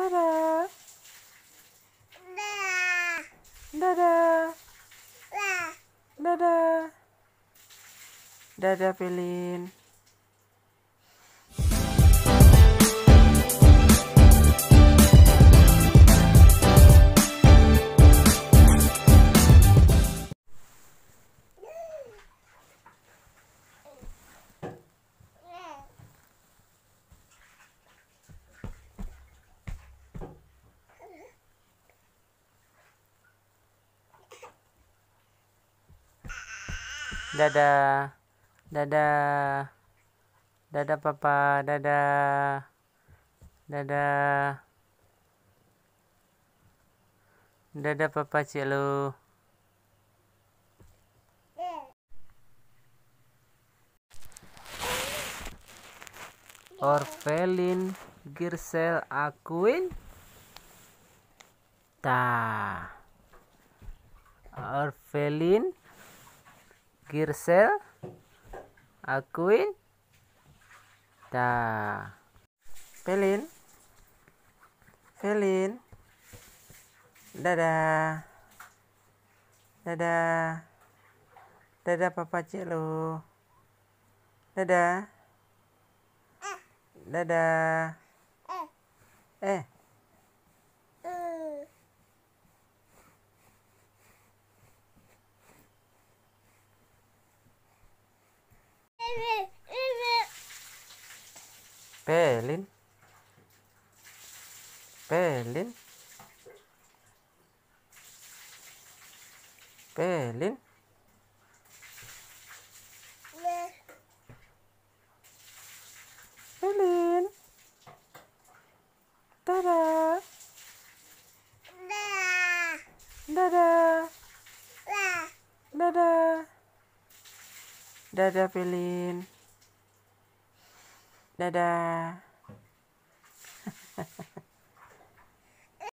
Dadah. Dadah. Dadah. Dadah, Pelin. dadah dadah dadah papa dadah dadah dadah papa cik lu Orvelin Girsel Aquin, Ta Orvelin Girsel akuin Ta Felin Felin Dadah Dadah Dadah papa cik lo Dadah Dadah Eh Pelin. Pelin. Pelin. Pelin. Ta-da! Dadah Pelin. Dadah.